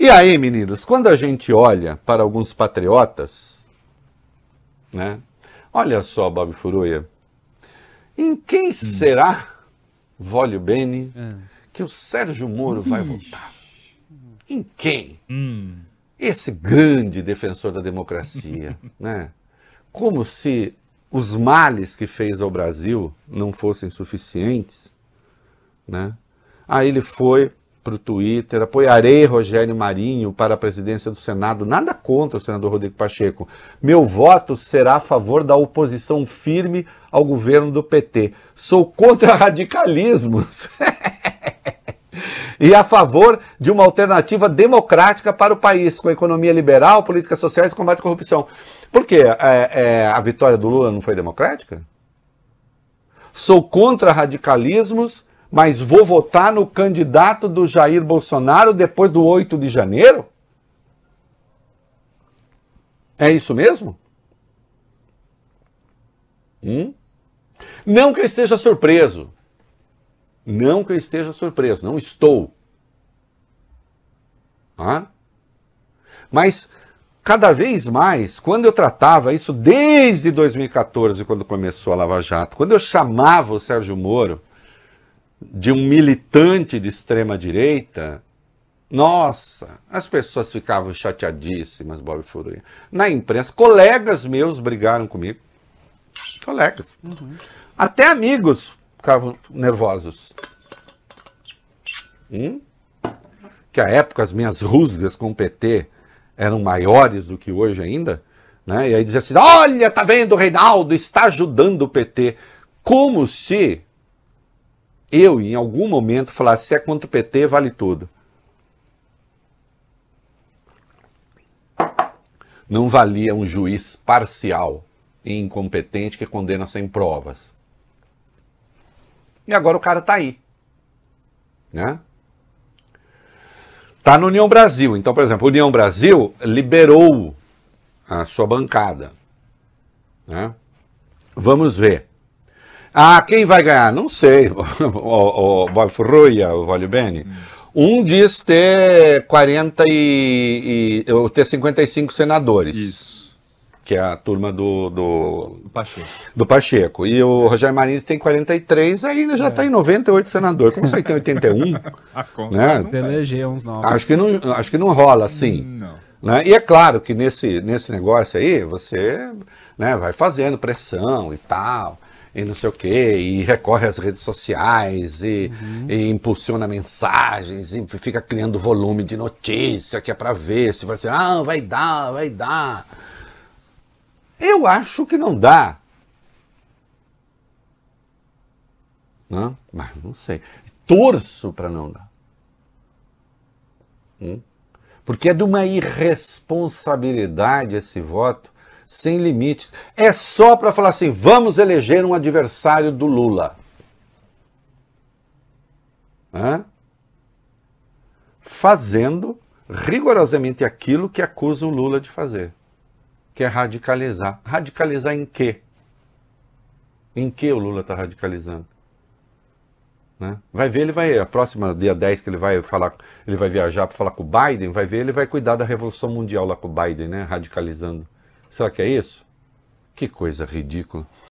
E aí, meninos, quando a gente olha para alguns patriotas, né? Olha só, Bob Furuia, em quem hum. será, Volio Bene, é. que o Sérgio Moro Ixi. vai votar? Em quem? Hum. Esse grande defensor da democracia, né? Como se os males que fez ao Brasil não fossem suficientes, né? Aí ele foi para o Twitter, apoiarei Rogério Marinho para a presidência do Senado, nada contra o senador Rodrigo Pacheco. Meu voto será a favor da oposição firme ao governo do PT. Sou contra radicalismos. e a favor de uma alternativa democrática para o país, com economia liberal, políticas sociais e combate à corrupção. Por quê? É, é, a vitória do Lula não foi democrática? Sou contra radicalismos mas vou votar no candidato do Jair Bolsonaro depois do 8 de janeiro? É isso mesmo? Hum? Não que eu esteja surpreso. Não que eu esteja surpreso, não estou. Ah? Mas cada vez mais, quando eu tratava isso desde 2014, quando começou a Lava Jato, quando eu chamava o Sérgio Moro de um militante de extrema-direita, nossa, as pessoas ficavam chateadíssimas, Bob Furui. Na imprensa, colegas meus brigaram comigo. Colegas. Uhum. Até amigos ficavam nervosos. Hum? Que à época as minhas rusgas com o PT eram maiores do que hoje ainda. Né? E aí dizia assim: olha, tá vendo, o Reinaldo está ajudando o PT. Como se eu, em algum momento, falasse: se é contra o PT, vale tudo. Não valia um juiz parcial e incompetente que condena sem provas. E agora o cara tá aí. Né? Tá no União Brasil. Então, por exemplo, a União Brasil liberou a sua bancada. Né? Vamos ver. Ah, quem vai ganhar? Não sei. o, o, Furruia, o Vale Bene. Um diz ter 40 e, e ou ter 55 senadores. Isso que é a turma do, do, do, Pacheco. do Pacheco. E o Rogério Marins tem 43, ainda já está é. Tá em 98 senadores Como você tem 81? a conta né? Você elegeu uns novos. Acho que não, acho que não rola assim. Não. Né? E é claro que nesse, nesse negócio aí, você né, vai fazendo pressão e tal e não sei o quê, e recorre às redes sociais, e, uhum. e impulsiona mensagens, e fica criando volume de notícia que é para ver, se vai ser, ah, vai dar, vai dar. Eu acho que não dá. Não, mas não sei. Torço para não dar. Hum? Porque é de uma irresponsabilidade esse voto sem limites. É só para falar assim: vamos eleger um adversário do Lula. Hã? Fazendo rigorosamente aquilo que acusam Lula de fazer, que é radicalizar. Radicalizar em quê? Em que o Lula está radicalizando? Né? Vai ver, ele vai. A próxima dia 10 que ele vai falar, ele vai viajar para falar com o Biden, vai ver, ele vai cuidar da Revolução Mundial lá com o Biden, né? Radicalizando. Será que é isso? Que coisa ridícula.